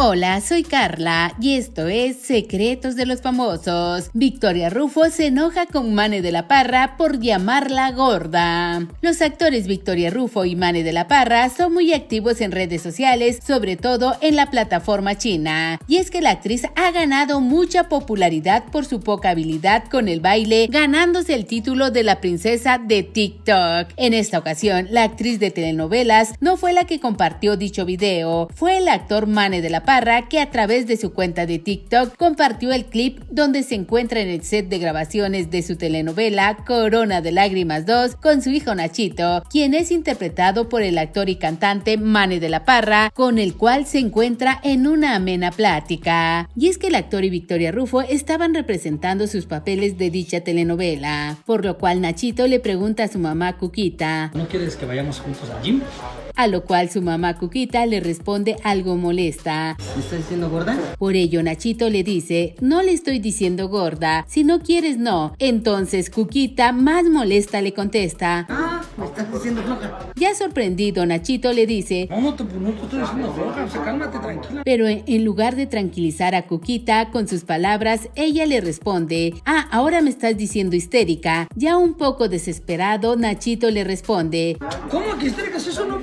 Hola, soy Carla y esto es Secretos de los Famosos. Victoria Rufo se enoja con Mane de la Parra por llamarla gorda. Los actores Victoria Rufo y Mane de la Parra son muy activos en redes sociales, sobre todo en la plataforma china. Y es que la actriz ha ganado mucha popularidad por su poca habilidad con el baile, ganándose el título de la princesa de TikTok. En esta ocasión, la actriz de telenovelas no fue la que compartió dicho video, fue el actor Mane de la Parra, que a través de su cuenta de TikTok compartió el clip donde se encuentra en el set de grabaciones de su telenovela Corona de Lágrimas 2 con su hijo Nachito, quien es interpretado por el actor y cantante Mane de la Parra, con el cual se encuentra en una amena plática. Y es que el actor y Victoria Rufo estaban representando sus papeles de dicha telenovela, por lo cual Nachito le pregunta a su mamá Cuquita, ¿no quieres que vayamos juntos al gym? a lo cual su mamá Cuquita le responde algo molesta. ¿Me estás diciendo gorda? Por ello Nachito le dice, no le estoy diciendo gorda, si no quieres no. Entonces Cuquita más molesta le contesta. Ah, me estás diciendo floja. Ya sorprendido Nachito le dice, no, te, estoy diciendo floja, cálmate tranquila. Pero en lugar de tranquilizar a Cuquita con sus palabras, ella le responde, ah, ahora me estás diciendo histérica. Ya un poco desesperado, Nachito le responde, ¿cómo que histérica? Eso no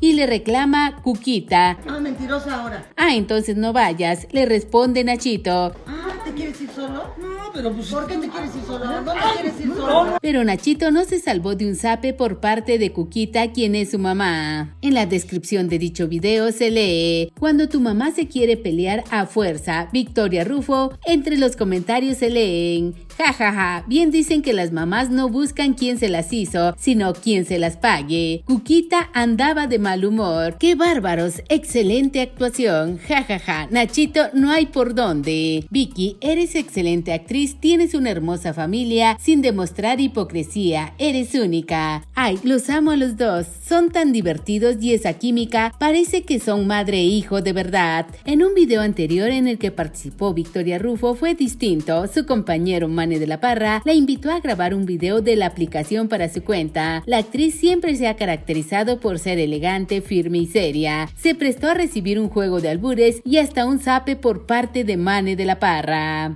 y le reclama Cuquita. Ah, mentirosa ahora. Ah, entonces no vayas, le responde Nachito. Ah, ¿te quieres ir solo? No, pero pues... ¿Por qué te quieres ir solo? ¿Dónde quieres ir solo? Pero Nachito no se salvó de un zape por parte de Cuquita, quien es su mamá. En la descripción de dicho video se lee, cuando tu mamá se quiere pelear a fuerza, Victoria Rufo, entre los comentarios se leen, Jajaja, bien dicen que las mamás no buscan quién se las hizo, sino quién se las pague. Cuquita andaba de mal humor. ¡Qué bárbaros! Excelente actuación. Jajaja, Nachito, no hay por dónde. Vicky, eres excelente actriz, tienes una hermosa familia, sin demostrar hipocresía, eres única. Ay, los amo a los dos, son tan divertidos y esa química parece que son madre e hijo de verdad. En un video anterior en el que participó Victoria Rufo fue distinto, su compañero Mane de la Parra la invitó a grabar un video de la aplicación para su cuenta. La actriz siempre se ha caracterizado por ser elegante, firme y seria. Se prestó a recibir un juego de albures y hasta un zape por parte de Mane de la Parra.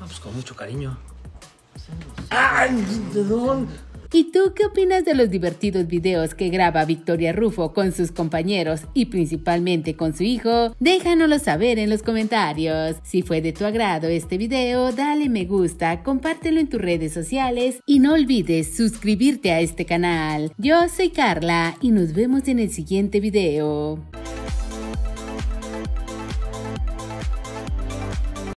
Pues con mucho cariño. ¿Y tú qué opinas de los divertidos videos que graba Victoria Rufo con sus compañeros y principalmente con su hijo? Déjanoslo saber en los comentarios. Si fue de tu agrado este video, dale me gusta, compártelo en tus redes sociales y no olvides suscribirte a este canal. Yo soy Carla y nos vemos en el siguiente video.